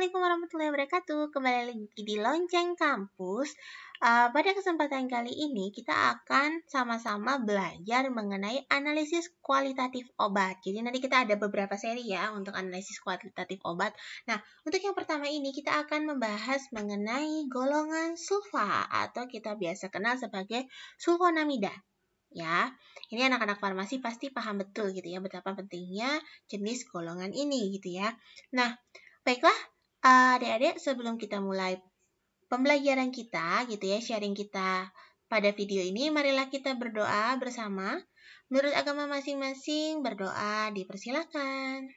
Assalamualaikum warahmatullahi wabarakatuh. Kembali lagi di Lonceng Kampus. Uh, pada kesempatan kali ini kita akan sama-sama belajar mengenai analisis kualitatif obat. Jadi nanti kita ada beberapa seri ya untuk analisis kualitatif obat. Nah, untuk yang pertama ini kita akan membahas mengenai golongan sulfa atau kita biasa kenal sebagai sulfonamida ya. Ini anak-anak farmasi pasti paham betul gitu ya betapa pentingnya jenis golongan ini gitu ya. Nah, baiklah Eh, adik-adik, sebelum kita mulai pembelajaran kita, gitu ya, sharing kita pada video ini, marilah kita berdoa bersama. Menurut agama masing-masing, berdoa dipersilakan.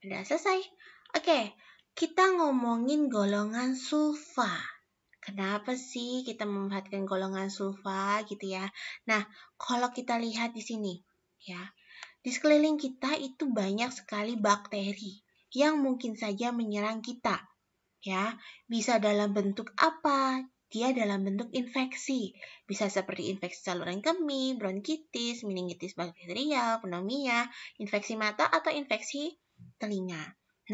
Sudah selesai. Oke, kita ngomongin golongan sulfa kenapa sih kita memperhatikan golongan sulfa gitu ya. Nah, kalau kita lihat di sini ya. Di sekeliling kita itu banyak sekali bakteri yang mungkin saja menyerang kita. Ya, bisa dalam bentuk apa? Dia dalam bentuk infeksi. Bisa seperti infeksi saluran kemih, bronkitis, meningitis bakterial, pneumonia, infeksi mata atau infeksi telinga.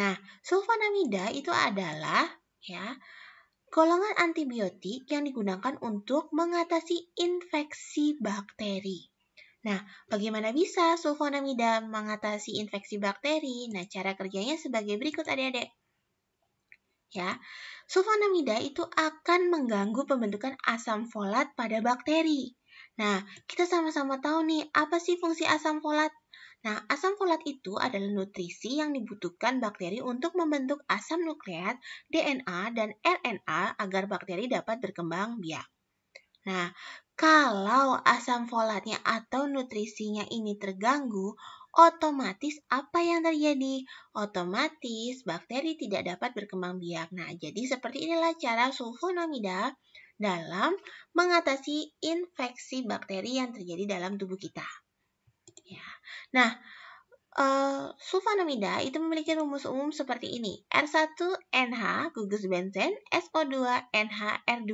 Nah, sulfonamida itu adalah ya golongan antibiotik yang digunakan untuk mengatasi infeksi bakteri. Nah, bagaimana bisa sulfonamida mengatasi infeksi bakteri? Nah, cara kerjanya sebagai berikut adik-adik. Ya, sulfonamida itu akan mengganggu pembentukan asam folat pada bakteri. Nah, kita sama-sama tahu nih, apa sih fungsi asam folat? Nah, asam folat itu adalah nutrisi yang dibutuhkan bakteri untuk membentuk asam nukleat, DNA, dan RNA agar bakteri dapat berkembang biak. Nah, kalau asam folatnya atau nutrisinya ini terganggu, otomatis apa yang terjadi? Otomatis bakteri tidak dapat berkembang biak. Nah, jadi seperti inilah cara sulfonamida dalam mengatasi infeksi bakteri yang terjadi dalam tubuh kita. Ya. Nah, uh, sulfonamida itu memiliki rumus umum seperti ini. R1NH gugus benzen, SO2NH R2.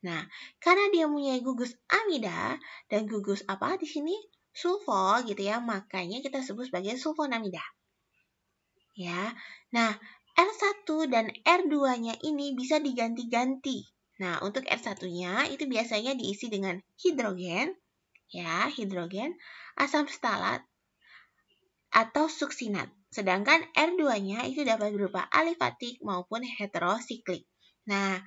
Nah, karena dia punya gugus amida dan gugus apa di sini sulfo gitu ya, makanya kita sebut sebagai sulfonamida. Ya. Nah, R1 dan R2-nya ini bisa diganti-ganti. Nah, untuk R1-nya itu biasanya diisi dengan hidrogen, ya, hidrogen, asam stalat, atau suksinat. Sedangkan R2-nya itu dapat berupa alifatik maupun heterosiklik. Nah,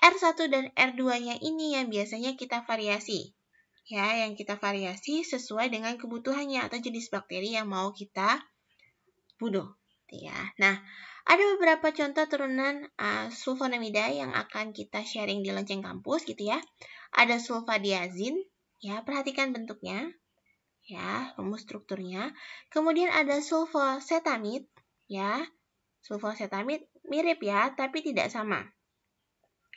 R1 dan R2-nya ini yang biasanya kita variasi. Ya, yang kita variasi sesuai dengan kebutuhannya atau jenis bakteri yang mau kita bunuh. Gitu ya. Nah, ada beberapa contoh turunan uh, sulfonamida yang akan kita sharing di lonceng kampus gitu ya. Ada sulfadiazin, ya, perhatikan bentuknya. Ya, rumus strukturnya. Kemudian ada sulfosetamid, ya. Sulfosetamid mirip ya, tapi tidak sama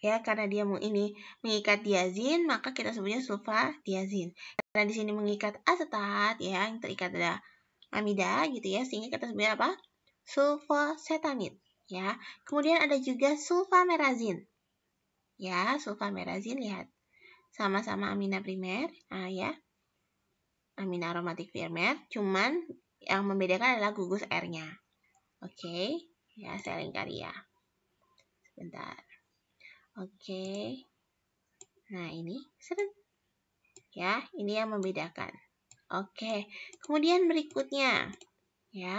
ya karena dia ini mengikat diazin maka kita sebutnya sulfa diazin karena di sini mengikat asetat ya yang terikat ada amida gitu ya sehingga kita sebutnya apa setamid ya kemudian ada juga merazin ya merazin lihat sama-sama amina primer ah ya amina aromatik primer cuman yang membedakan adalah gugus airnya oke okay? ya saya lingkari ya sebentar Oke. Nah, ini seret. Ya, ini yang membedakan. Oke. Kemudian berikutnya. Ya.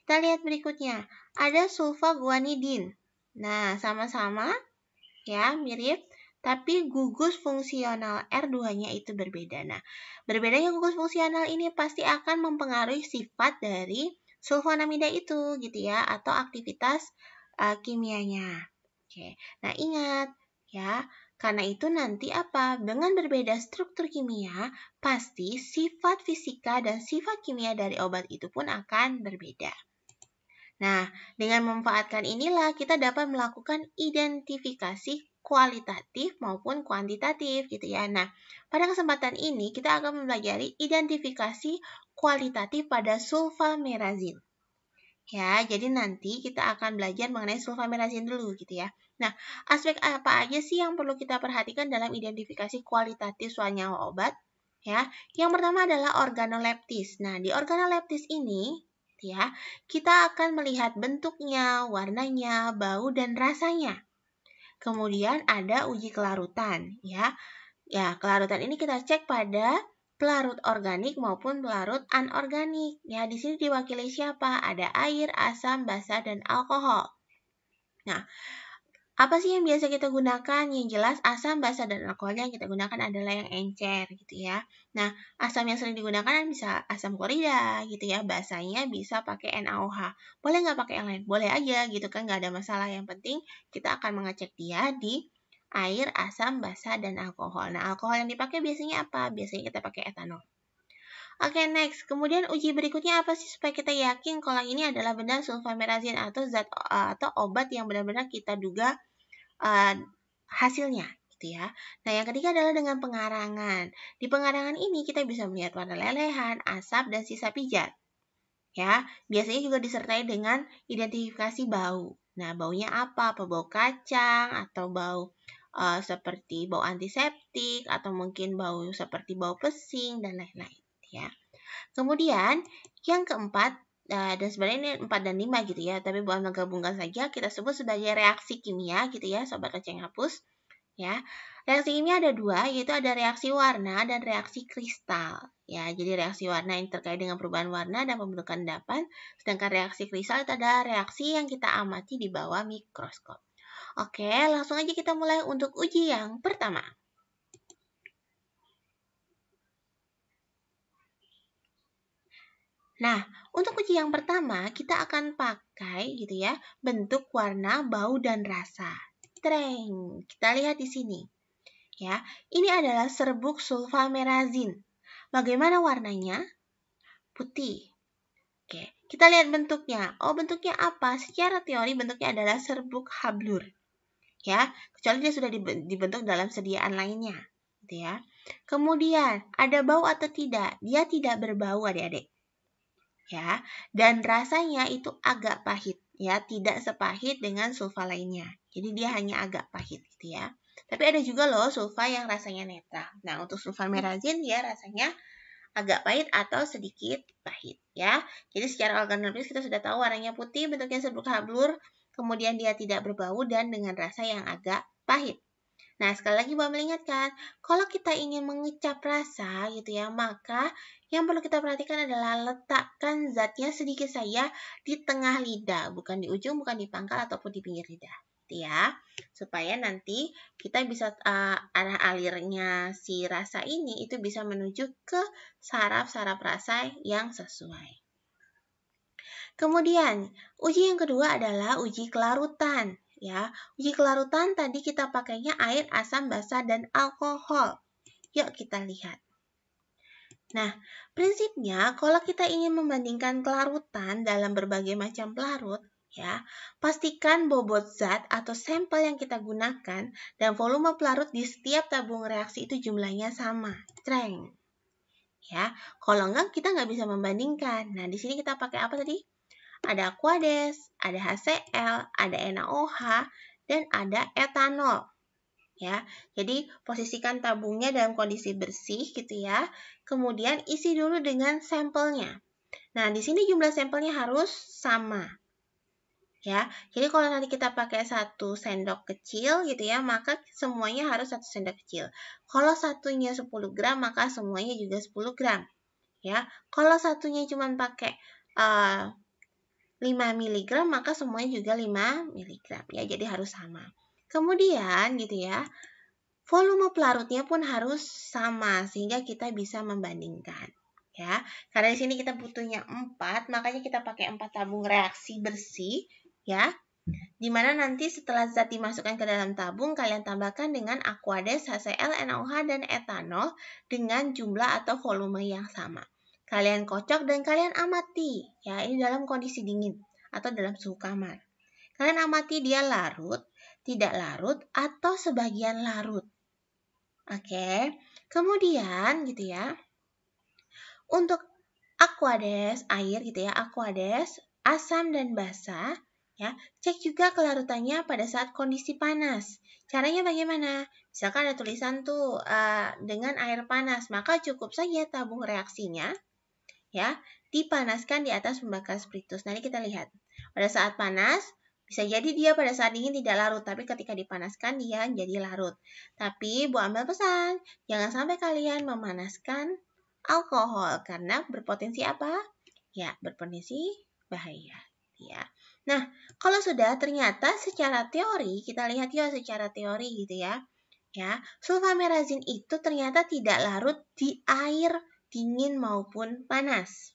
Kita lihat berikutnya. Ada sulfaguanidin. Nah, sama-sama ya, mirip tapi gugus fungsional R2-nya itu berbeda. Nah, berbedanya gugus fungsional ini pasti akan mempengaruhi sifat dari sulfonamida itu gitu ya atau aktivitas uh, kimianya. Oke, nah ingat ya, karena itu nanti apa? Dengan berbeda struktur kimia, pasti sifat fisika dan sifat kimia dari obat itu pun akan berbeda. Nah, dengan memanfaatkan inilah kita dapat melakukan identifikasi kualitatif maupun kuantitatif gitu ya. Nah, pada kesempatan ini kita akan mempelajari identifikasi kualitatif pada sulfamerazin. Ya, jadi nanti kita akan belajar mengenai sulfamirasin dulu gitu ya. Nah, aspek apa aja sih yang perlu kita perhatikan dalam identifikasi kualitatif nyawa obat? Ya, yang pertama adalah organoleptis. Nah, di organoleptis ini gitu ya, kita akan melihat bentuknya, warnanya, bau dan rasanya. Kemudian ada uji kelarutan ya. Ya, kelarutan ini kita cek pada pelarut organik maupun pelarut anorganik. Ya, di sini diwakili siapa? Ada air, asam, basa, dan alkohol. Nah, apa sih yang biasa kita gunakan? Yang jelas asam, basa, dan alkoholnya yang kita gunakan adalah yang encer gitu ya. Nah, asam yang sering digunakan bisa asam klorida gitu ya. Basanya bisa pakai NaOH. Boleh nggak pakai yang lain? Boleh aja gitu kan, nggak ada masalah. Yang penting kita akan mengecek dia di air, asam, basa, dan alkohol. Nah, alkohol yang dipakai biasanya apa? Biasanya kita pakai etanol. Oke, okay, next. Kemudian uji berikutnya apa sih supaya kita yakin kalau ini adalah benar sulfamerazin atau zat atau obat yang benar-benar kita duga uh, hasilnya gitu ya. Nah, yang ketiga adalah dengan pengarangan. Di pengarangan ini kita bisa melihat warna lelehan, asap, dan sisa pijat. Ya, biasanya juga disertai dengan identifikasi bau. Nah, baunya apa? Apa bau kacang atau bau uh, seperti bau antiseptik atau mungkin bau seperti bau pesing dan lain-lain ya. Kemudian yang keempat eh, dan sebenarnya ini 4 dan 5 gitu ya, tapi buat menggabungkan saja kita sebut sebagai reaksi kimia gitu ya, sobat kacang hapus ya. Reaksi kimia ada dua, yaitu ada reaksi warna dan reaksi kristal. Ya, jadi reaksi warna yang terkait dengan perubahan warna dan pembentukan endapan, sedangkan reaksi kristal itu adalah reaksi yang kita amati di bawah mikroskop. Oke, langsung aja kita mulai untuk uji yang pertama. Nah, untuk uji yang pertama, kita akan pakai gitu ya, bentuk warna, bau, dan rasa. Treng, kita lihat di sini. Ya, ini adalah serbuk sulfamerazin. Bagaimana warnanya? Putih. Oke, kita lihat bentuknya. Oh, bentuknya apa? Secara teori bentuknya adalah serbuk hablur ya kecuali dia sudah dibentuk dalam sediaan lainnya gitu ya kemudian ada bau atau tidak dia tidak berbau adik-adik ya dan rasanya itu agak pahit ya tidak sepahit dengan sulfa lainnya jadi dia hanya agak pahit gitu ya tapi ada juga loh sulfa yang rasanya netral nah untuk sulfa merazin dia rasanya agak pahit atau sedikit pahit ya jadi secara organoleptis kita sudah tahu warnanya putih bentuknya serbuk hablur kemudian dia tidak berbau dan dengan rasa yang agak pahit. Nah, sekali lagi Mbak mengingatkan, kalau kita ingin mengecap rasa gitu ya, maka yang perlu kita perhatikan adalah letakkan zatnya sedikit saja di tengah lidah, bukan di ujung, bukan di pangkal ataupun di pinggir lidah gitu ya. Supaya nanti kita bisa uh, arah alirnya si rasa ini itu bisa menuju ke saraf-saraf rasa yang sesuai. Kemudian, uji yang kedua adalah uji kelarutan. Ya, uji kelarutan tadi kita pakainya air, asam, basa, dan alkohol. Yuk kita lihat. Nah, prinsipnya kalau kita ingin membandingkan kelarutan dalam berbagai macam pelarut, ya, pastikan bobot zat atau sampel yang kita gunakan dan volume pelarut di setiap tabung reaksi itu jumlahnya sama. Treng. Ya, kalau enggak kita nggak bisa membandingkan. Nah, di sini kita pakai apa tadi? ada Aquades, ada HCl, ada NaOH, dan ada etanol. Ya, jadi posisikan tabungnya dalam kondisi bersih gitu ya. Kemudian isi dulu dengan sampelnya. Nah, di sini jumlah sampelnya harus sama. Ya, jadi kalau nanti kita pakai satu sendok kecil gitu ya, maka semuanya harus satu sendok kecil. Kalau satunya 10 gram, maka semuanya juga 10 gram. Ya, kalau satunya cuma pakai uh, 5 mg maka semuanya juga 5 mg ya jadi harus sama. Kemudian gitu ya volume pelarutnya pun harus sama sehingga kita bisa membandingkan ya. Karena di sini kita butuhnya 4 makanya kita pakai 4 tabung reaksi bersih ya. di mana nanti setelah zat dimasukkan ke dalam tabung kalian tambahkan dengan aquades, HCl, NaOH dan etanol dengan jumlah atau volume yang sama. Kalian kocok dan kalian amati, ya ini dalam kondisi dingin atau dalam suhu kamar. Kalian amati dia larut, tidak larut, atau sebagian larut. Oke, kemudian gitu ya. Untuk aquades, air gitu ya, aquades, asam dan basa, ya. Cek juga kelarutannya pada saat kondisi panas. Caranya bagaimana? Misalkan ada tulisan tuh uh, dengan air panas, maka cukup saja tabung reaksinya ya, dipanaskan di atas pembakar spiritus. Nanti kita lihat. Pada saat panas, bisa jadi dia pada saat dingin tidak larut, tapi ketika dipanaskan dia jadi larut. Tapi Bu ambil pesan, jangan sampai kalian memanaskan alkohol karena berpotensi apa? Ya, berpotensi bahaya. Ya. Nah, kalau sudah ternyata secara teori kita lihat ya secara teori gitu ya. Ya, sulfamerazin itu ternyata tidak larut di air dingin maupun panas.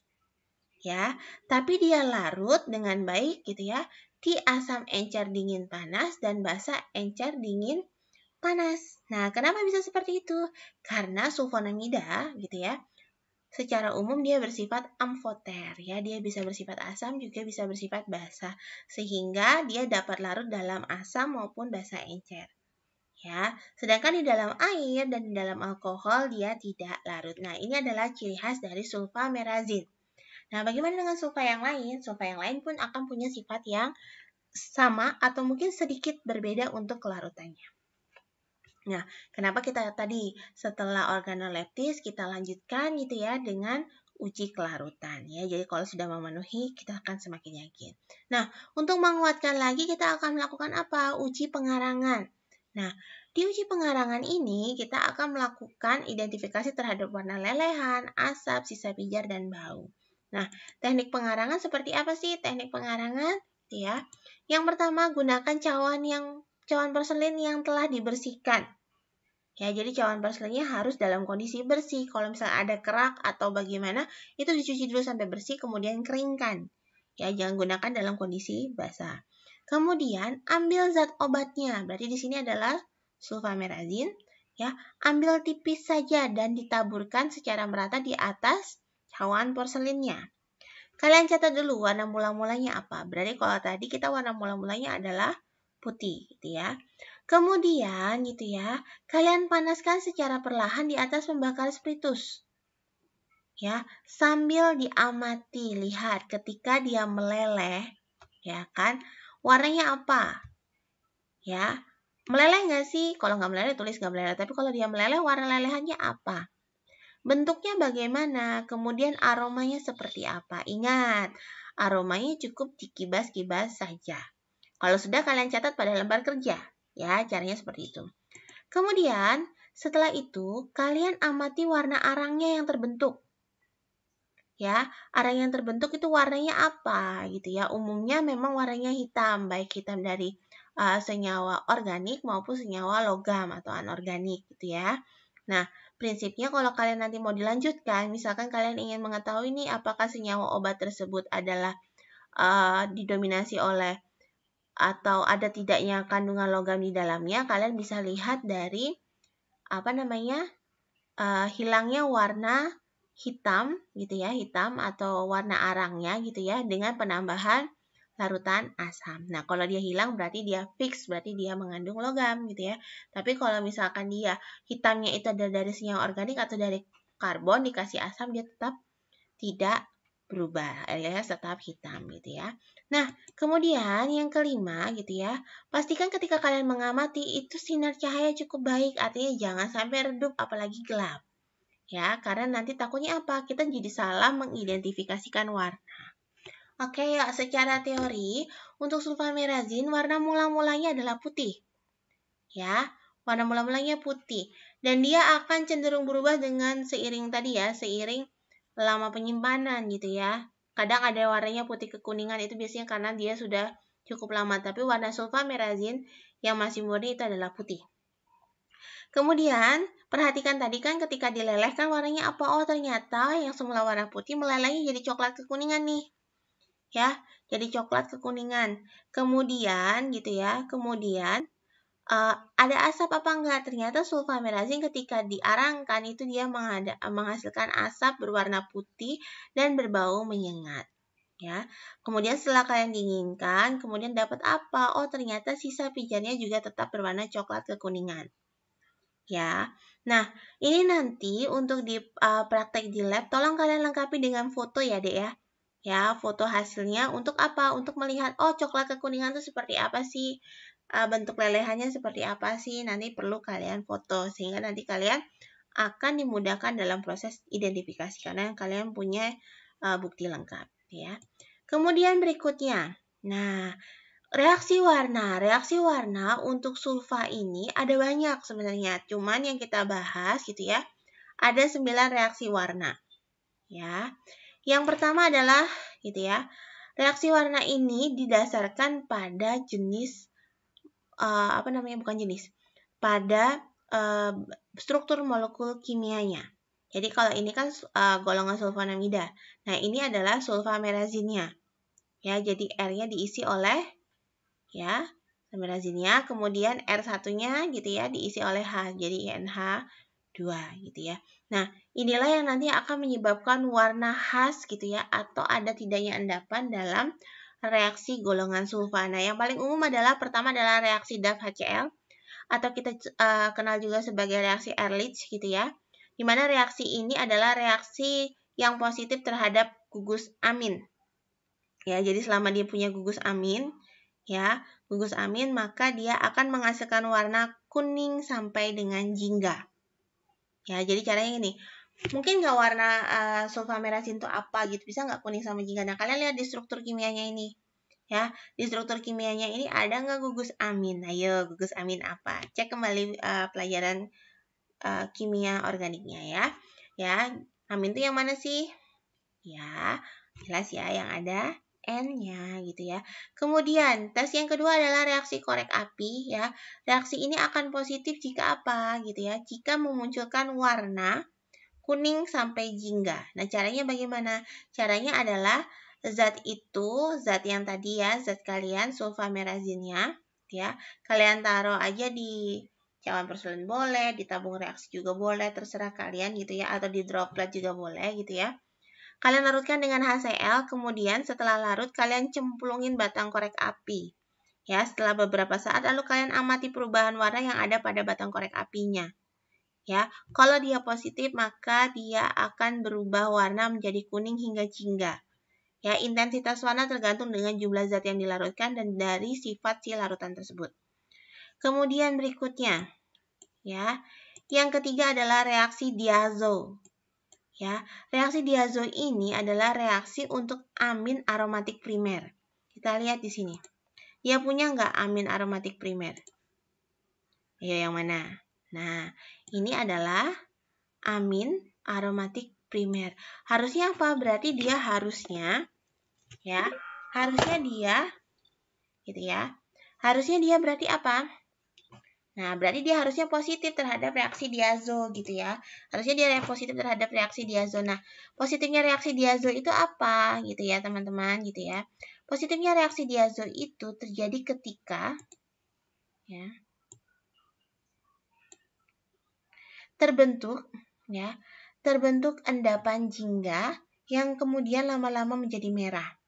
Ya, tapi dia larut dengan baik gitu ya di asam encer dingin panas dan basa encer dingin panas. Nah, kenapa bisa seperti itu? Karena sulfonamida gitu ya. Secara umum dia bersifat amfoter ya, dia bisa bersifat asam juga bisa bersifat basa sehingga dia dapat larut dalam asam maupun basa encer ya. Sedangkan di dalam air dan di dalam alkohol dia tidak larut. Nah, ini adalah ciri khas dari sulfamerazin. Nah, bagaimana dengan sulfa yang lain? Sulfa yang lain pun akan punya sifat yang sama atau mungkin sedikit berbeda untuk kelarutannya. Nah, kenapa kita tadi setelah organoleptis kita lanjutkan gitu ya dengan uji kelarutan ya. Jadi kalau sudah memenuhi kita akan semakin yakin. Nah, untuk menguatkan lagi kita akan melakukan apa? Uji pengarangan. Nah, di uji pengarangan ini kita akan melakukan identifikasi terhadap warna lelehan, asap, sisa pijar, dan bau. Nah, teknik pengarangan seperti apa sih? Teknik pengarangan, ya. Yang pertama, gunakan cawan yang cawan perselin yang telah dibersihkan. Ya, jadi cawan perselinnya harus dalam kondisi bersih. Kalau misalnya ada kerak atau bagaimana, itu dicuci dulu sampai bersih, kemudian keringkan. Ya, jangan gunakan dalam kondisi basah. Kemudian ambil zat obatnya. Berarti di sini adalah sulfamerazin ya. Ambil tipis saja dan ditaburkan secara merata di atas cawan porselinnya. Kalian catat dulu warna mula-mulanya apa. Berarti kalau tadi kita warna mula-mulanya adalah putih gitu ya. Kemudian gitu ya, kalian panaskan secara perlahan di atas pembakar spiritus. Ya, sambil diamati, lihat ketika dia meleleh, ya kan? warnanya apa? Ya, meleleh nggak sih? Kalau nggak meleleh tulis nggak meleleh, tapi kalau dia meleleh warna lelehannya apa? Bentuknya bagaimana? Kemudian aromanya seperti apa? Ingat, aromanya cukup dikibas-kibas saja. Kalau sudah kalian catat pada lembar kerja, ya caranya seperti itu. Kemudian, setelah itu kalian amati warna arangnya yang terbentuk ya arang yang terbentuk itu warnanya apa gitu ya umumnya memang warnanya hitam baik hitam dari uh, senyawa organik maupun senyawa logam atau anorganik gitu ya nah prinsipnya kalau kalian nanti mau dilanjutkan misalkan kalian ingin mengetahui nih apakah senyawa obat tersebut adalah uh, didominasi oleh atau ada tidaknya kandungan logam di dalamnya kalian bisa lihat dari apa namanya uh, hilangnya warna hitam gitu ya, hitam atau warna arangnya gitu ya dengan penambahan larutan asam. Nah, kalau dia hilang berarti dia fix, berarti dia mengandung logam gitu ya. Tapi kalau misalkan dia hitamnya itu ada dari senyawa organik atau dari karbon dikasih asam dia tetap tidak berubah alias tetap hitam gitu ya. Nah, kemudian yang kelima gitu ya, pastikan ketika kalian mengamati itu sinar cahaya cukup baik, artinya jangan sampai redup apalagi gelap Ya, karena nanti takutnya apa? Kita jadi salah mengidentifikasikan warna. Oke, ya, secara teori, untuk sulfamirazin warna mula-mulanya adalah putih. Ya, warna mula-mulanya putih dan dia akan cenderung berubah dengan seiring tadi ya, seiring lama penyimpanan gitu ya. Kadang ada warnanya putih kekuningan itu biasanya karena dia sudah cukup lama, tapi warna sulfamirazin yang masih murni itu adalah putih. Kemudian, perhatikan tadi kan ketika dilelehkan warnanya apa? Oh, ternyata yang semula warna putih melelehnya jadi coklat kekuningan nih. Ya, jadi coklat kekuningan. Kemudian gitu ya, kemudian uh, ada asap apa enggak? Ternyata sulfamerazin ketika diarangkan itu dia menghasilkan asap berwarna putih dan berbau menyengat ya. Kemudian setelah kalian dinginkan, kemudian dapat apa? Oh, ternyata sisa pijarnya juga tetap berwarna coklat kekuningan ya. Nah, ini nanti untuk di uh, praktek di lab, tolong kalian lengkapi dengan foto ya, Dek ya. Ya, foto hasilnya untuk apa? Untuk melihat, oh coklat kekuningan itu seperti apa sih? Uh, bentuk lelehannya seperti apa sih? Nanti perlu kalian foto, sehingga nanti kalian akan dimudahkan dalam proses identifikasi, karena kalian punya uh, bukti lengkap, ya. Kemudian berikutnya, nah Reaksi warna, reaksi warna untuk sulfa ini ada banyak sebenarnya, cuman yang kita bahas gitu ya, ada 9 reaksi warna. Ya. Yang pertama adalah gitu ya. Reaksi warna ini didasarkan pada jenis uh, apa namanya bukan jenis, pada uh, struktur molekul kimianya. Jadi kalau ini kan uh, golongan sulfonamida. Nah, ini adalah sulfamerazinnya. Ya, jadi R-nya diisi oleh ya sampai ya. kemudian R1-nya gitu ya diisi oleh H jadi nh 2 gitu ya. Nah, inilah yang nanti akan menyebabkan warna khas gitu ya atau ada tidaknya endapan dalam reaksi golongan sulfana. Yang paling umum adalah pertama adalah reaksi DAF HCl atau kita uh, kenal juga sebagai reaksi Ehrlich gitu ya. dimana reaksi ini adalah reaksi yang positif terhadap gugus amin. Ya, jadi selama dia punya gugus amin, ya, gugus amin, maka dia akan menghasilkan warna kuning sampai dengan jingga. Ya, jadi caranya gini. Mungkin nggak warna uh, eh, sulfamerasin itu apa gitu, bisa nggak kuning sama jingga. Nah, kalian lihat di struktur kimianya ini. Ya, di struktur kimianya ini ada nggak gugus amin? Ayo, nah, iya, gugus amin apa? Cek kembali uh, pelajaran uh, kimia organiknya ya. Ya, amin itu yang mana sih? Ya, jelas ya yang ada N-nya gitu ya. Kemudian, tes yang kedua adalah reaksi korek api ya. Reaksi ini akan positif jika apa gitu ya? Jika memunculkan warna kuning sampai jingga. Nah, caranya bagaimana? Caranya adalah zat itu, zat yang tadi ya, zat kalian sulfamerazinnya ya. Kalian taruh aja di cawan persulen boleh, di tabung reaksi juga boleh, terserah kalian gitu ya, atau di droplet juga boleh gitu ya. Kalian larutkan dengan HCl, kemudian setelah larut kalian cemplungin batang korek api. Ya, setelah beberapa saat lalu kalian amati perubahan warna yang ada pada batang korek apinya. Ya, kalau dia positif maka dia akan berubah warna menjadi kuning hingga jingga. Ya, intensitas warna tergantung dengan jumlah zat yang dilarutkan dan dari sifat si larutan tersebut. Kemudian berikutnya, ya, yang ketiga adalah reaksi diazo. Ya, reaksi diazo ini adalah reaksi untuk amin aromatik primer. Kita lihat di sini. Dia punya nggak amin aromatik primer? Ayo iya, yang mana? Nah, ini adalah amin aromatik primer. Harusnya apa? Berarti dia harusnya ya, harusnya dia gitu ya. Harusnya dia berarti apa? Nah, berarti dia harusnya positif terhadap reaksi diazo gitu ya. Harusnya dia positif terhadap reaksi diazo. Nah, positifnya reaksi diazo itu apa gitu ya, teman-teman gitu ya. Positifnya reaksi diazo itu terjadi ketika ya terbentuk ya, terbentuk endapan jingga yang kemudian lama-lama menjadi merah.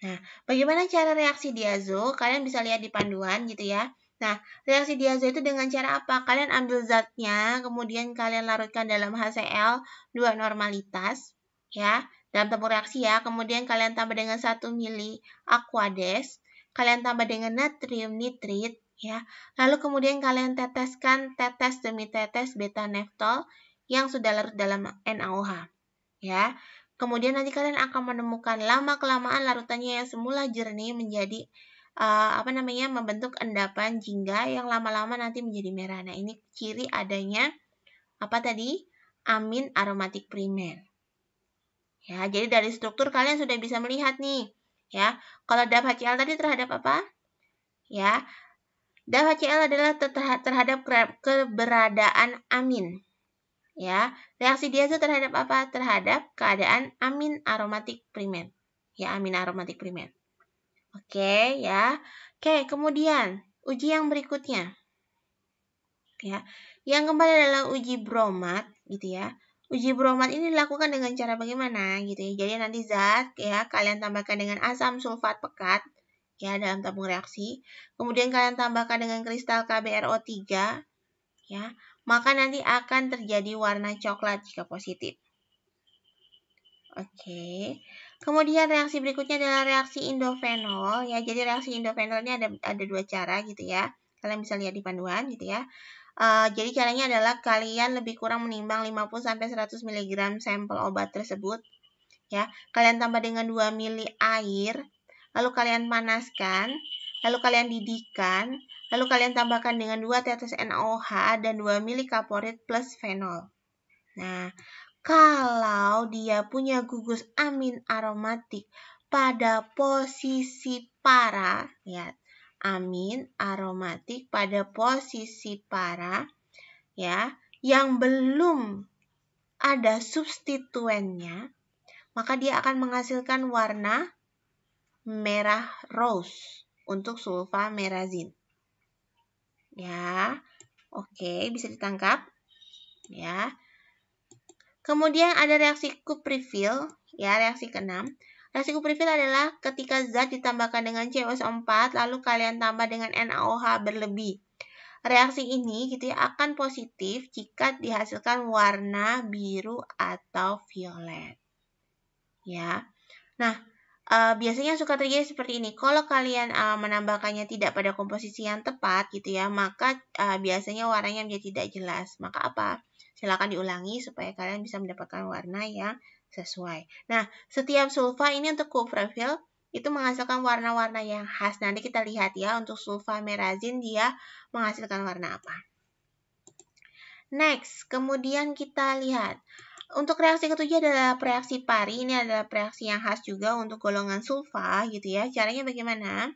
Nah, bagaimana cara reaksi diazo? Kalian bisa lihat di panduan gitu ya. Nah, reaksi diazo itu dengan cara apa? Kalian ambil zatnya, kemudian kalian larutkan dalam HCl 2 normalitas, ya, dalam tempur reaksi ya. Kemudian kalian tambah dengan 1 mili aquades, kalian tambah dengan natrium nitrit, ya. Lalu kemudian kalian teteskan tetes demi tetes beta neftol yang sudah larut dalam NaOH, ya. Kemudian nanti kalian akan menemukan lama-kelamaan larutannya yang semula jernih menjadi uh, apa namanya membentuk endapan jingga yang lama-lama nanti menjadi merah. Nah, ini ciri adanya apa tadi? Amin aromatik primer. Ya, jadi dari struktur kalian sudah bisa melihat nih, ya. Kalau DAP HCl tadi terhadap apa? Ya. DAP HCl adalah terhadap keberadaan amin. Ya, reaksi dia itu terhadap apa? Terhadap keadaan amin aromatik primer. Ya, amin aromatik primer. Oke ya. Oke, kemudian uji yang berikutnya. Ya. Yang kembali adalah uji bromat gitu ya. Uji bromat ini dilakukan dengan cara bagaimana gitu ya. Jadi nanti zat ya kalian tambahkan dengan asam sulfat pekat ya dalam tabung reaksi. Kemudian kalian tambahkan dengan kristal KBRO3 ya. Maka nanti akan terjadi warna coklat jika positif. Oke. Okay. Kemudian reaksi berikutnya adalah reaksi indofenol ya. Jadi reaksi indofenol ini ada ada dua cara gitu ya. Kalian bisa lihat di panduan gitu ya. Uh, jadi caranya adalah kalian lebih kurang menimbang 50 sampai 100 mg sampel obat tersebut ya. Kalian tambah dengan 2 ml air, lalu kalian panaskan, lalu kalian didihkan, lalu kalian tambahkan dengan 2 tetes NaOH dan 2 ml kaporit plus fenol. Nah, kalau dia punya gugus amin aromatik pada posisi para, ya, amin aromatik pada posisi para, ya, yang belum ada substituennya, maka dia akan menghasilkan warna merah rose untuk sulfamerazin. Ya, oke, bisa ditangkap. Ya, Kemudian ada reaksi Kuprifil, ya reaksi keenam. Reaksi Kuprifil adalah ketika zat ditambahkan dengan co 4 lalu kalian tambah dengan NaOH berlebih. Reaksi ini gitu ya akan positif jika dihasilkan warna biru atau violet. Ya. Nah, uh, biasanya suka terjadi seperti ini. Kalau kalian uh, menambahkannya tidak pada komposisi yang tepat gitu ya, maka uh, biasanya warnanya menjadi tidak jelas. Maka apa? Silakan diulangi supaya kalian bisa mendapatkan warna yang sesuai. Nah, setiap sulfa ini untuk kuprefil itu menghasilkan warna-warna yang khas. Nanti kita lihat ya untuk sulfa merazin dia menghasilkan warna apa. Next, kemudian kita lihat untuk reaksi ketujuh adalah reaksi pari. Ini adalah reaksi yang khas juga untuk golongan sulfa gitu ya. Caranya bagaimana?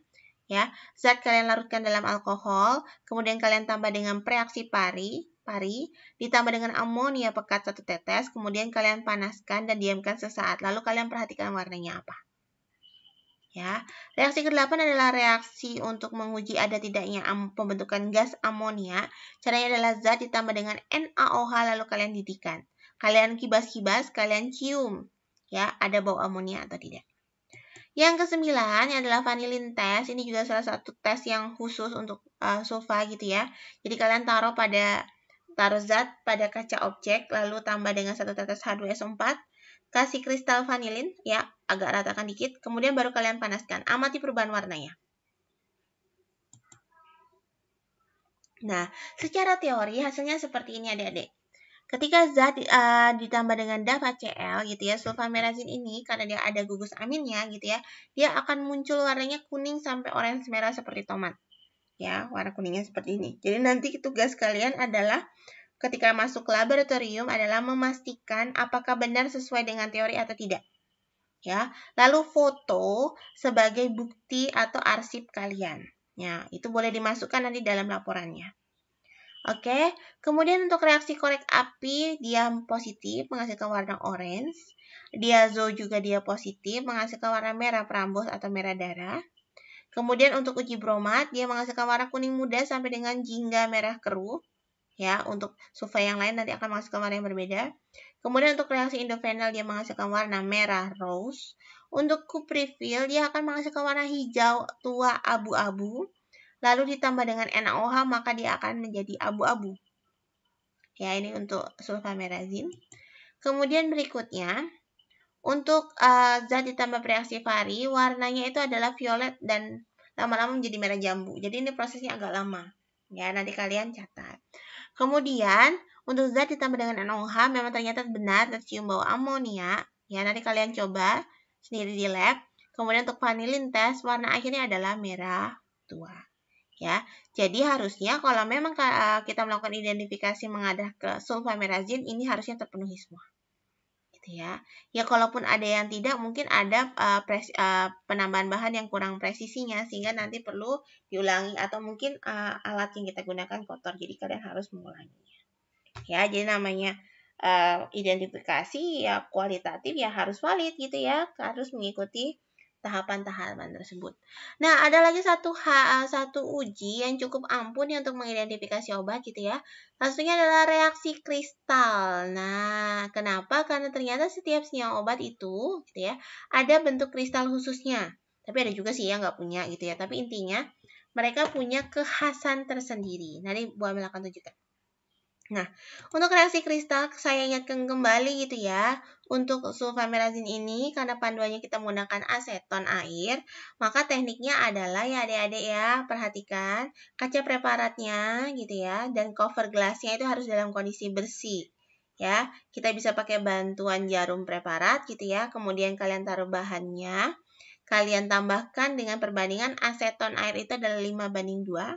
Ya, zat kalian larutkan dalam alkohol, kemudian kalian tambah dengan reaksi pari pari ditambah dengan amonia pekat satu tetes, kemudian kalian panaskan dan diamkan sesaat. Lalu kalian perhatikan warnanya apa. Ya, reaksi ke-8 adalah reaksi untuk menguji ada tidaknya pembentukan gas amonia. Caranya adalah zat ditambah dengan NaOH lalu kalian didikan. Kalian kibas-kibas, kalian cium. Ya, ada bau amonia atau tidak. Yang kesembilan adalah vanilin test. Ini juga salah satu tes yang khusus untuk uh, sofa gitu ya. Jadi kalian taruh pada Taruh zat pada kaca objek, lalu tambah dengan satu tetes H2S4. Kasih kristal vanilin, ya, agak ratakan dikit. Kemudian baru kalian panaskan. Amati perubahan warnanya. Nah, secara teori hasilnya seperti ini adik-adik. Ketika zat uh, ditambah dengan DAF HCl gitu ya, sulfamerazin ini karena dia ada gugus aminnya gitu ya, dia akan muncul warnanya kuning sampai orange merah seperti tomat ya warna kuningnya seperti ini jadi nanti tugas kalian adalah ketika masuk laboratorium adalah memastikan apakah benar sesuai dengan teori atau tidak ya lalu foto sebagai bukti atau arsip kalian ya itu boleh dimasukkan nanti dalam laporannya Oke, kemudian untuk reaksi korek api, dia positif menghasilkan warna orange. Diazo juga dia positif menghasilkan warna merah prambos atau merah darah. Kemudian untuk uji bromat, dia menghasilkan warna kuning muda sampai dengan jingga merah keruh. Ya, untuk sulfa yang lain nanti akan menghasilkan warna yang berbeda. Kemudian untuk reaksi endovenal dia menghasilkan warna merah rose. Untuk cuprifil dia akan menghasilkan warna hijau tua abu-abu. Lalu ditambah dengan NaOH maka dia akan menjadi abu-abu. Ya, ini untuk sulfamerazin. Kemudian berikutnya, untuk uh, zat ditambah bereaksi vari, warnanya itu adalah violet dan lama-lama menjadi merah jambu. Jadi ini prosesnya agak lama. Ya, nanti kalian catat. Kemudian, untuk zat ditambah dengan NOH memang ternyata benar tercium bau amonia. Ya, nanti kalian coba sendiri di lab. Kemudian untuk vanilin test, warna akhirnya adalah merah tua. Ya, jadi harusnya kalau memang eh, kita melakukan identifikasi mengadah ke sulfamerazin, ini harusnya terpenuhi semua. Gitu ya. Ya kalaupun ada yang tidak mungkin ada uh, pres, uh, penambahan bahan yang kurang presisinya sehingga nanti perlu diulangi atau mungkin uh, alat yang kita gunakan kotor jadi kalian harus mengulanginya. Ya, jadi namanya uh, identifikasi ya kualitatif ya harus valid gitu ya, harus mengikuti tahapan-tahapan tersebut. Nah, ada lagi satu ha, eh, satu uji yang cukup ampun ya untuk mengidentifikasi obat gitu ya. Langsungnya adalah reaksi kristal. Nah, kenapa? Karena ternyata setiap senyawa obat itu gitu ya, ada bentuk kristal khususnya. Tapi ada juga sih yang nggak punya gitu ya. Tapi intinya mereka punya kekhasan tersendiri. Nanti buat melakukan tunjukkan. Nah, untuk reaksi kristal saya ingatkan kembali gitu ya. Untuk sulfamerazin ini karena panduannya kita menggunakan aseton air, maka tekniknya adalah ya adik-adik ya, perhatikan kaca preparatnya gitu ya dan cover glassnya itu harus dalam kondisi bersih ya. Kita bisa pakai bantuan jarum preparat gitu ya. Kemudian kalian taruh bahannya. Kalian tambahkan dengan perbandingan aseton air itu adalah 5 banding 2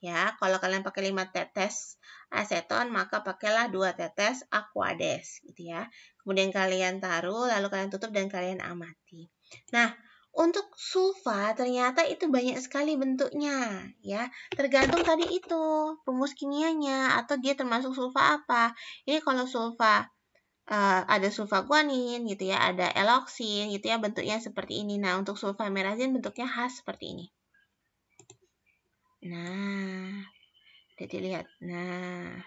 Ya, kalau kalian pakai 5 tetes aseton, maka pakailah 2 tetes aquades gitu ya. Kemudian kalian taruh, lalu kalian tutup dan kalian amati. Nah, untuk sulfa ternyata itu banyak sekali bentuknya ya. Tergantung tadi itu rumus kimianya atau dia termasuk sulfa apa. Ini kalau sulfa uh, ada sulfa guanin gitu ya, ada eloksin gitu ya bentuknya seperti ini. Nah, untuk sulfa merazin bentuknya khas seperti ini. Nah, jadi lihat. Nah,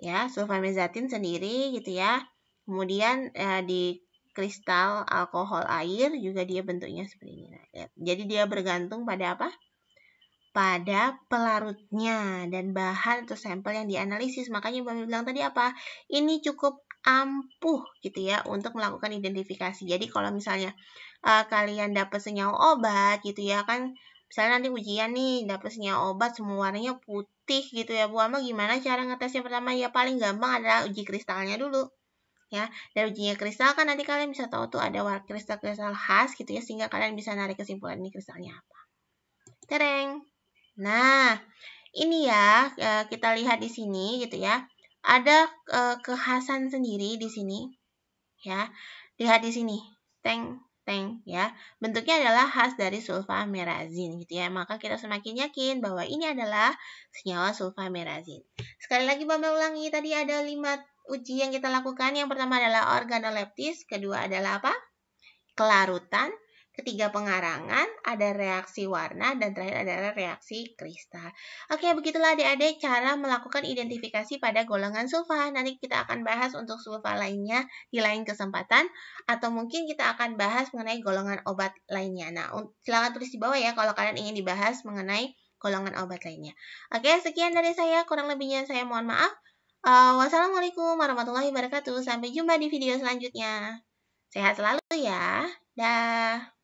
ya sulfamizatin sendiri gitu ya. Kemudian ya, di kristal alkohol air juga dia bentuknya seperti ini. Nah, lihat. Jadi dia bergantung pada apa? Pada pelarutnya dan bahan atau sampel yang dianalisis. Makanya Mbak bilang tadi apa? Ini cukup ampuh gitu ya untuk melakukan identifikasi. Jadi kalau misalnya uh, kalian dapat senyawa obat gitu ya kan misalnya nanti ujian nih dapetnya obat semua warnanya putih gitu ya Bu Alma gimana cara ngetesnya pertama ya paling gampang adalah uji kristalnya dulu ya dari ujinya kristal kan nanti kalian bisa tahu tuh ada warna kristal-kristal khas gitu ya sehingga kalian bisa narik kesimpulan ini kristalnya apa tereng nah ini ya e, kita lihat di sini gitu ya ada e, kekhasan sendiri di sini ya lihat di sini teng tank ya. Bentuknya adalah khas dari sulfamerazin gitu ya. Maka kita semakin yakin bahwa ini adalah senyawa sulfamerazin. Sekali lagi bapak ulangi tadi ada lima uji yang kita lakukan. Yang pertama adalah organoleptis, kedua adalah apa? Kelarutan, ketiga pengarangan, ada reaksi warna, dan terakhir adalah reaksi kristal. Oke, begitulah adik-adik cara melakukan identifikasi pada golongan sulfa. Nanti kita akan bahas untuk sulfa lainnya di lain kesempatan, atau mungkin kita akan bahas mengenai golongan obat lainnya. Nah, silahkan tulis di bawah ya kalau kalian ingin dibahas mengenai golongan obat lainnya. Oke, sekian dari saya. Kurang lebihnya saya mohon maaf. Uh, wassalamualaikum warahmatullahi wabarakatuh. Sampai jumpa di video selanjutnya. Sehat selalu ya. Dah.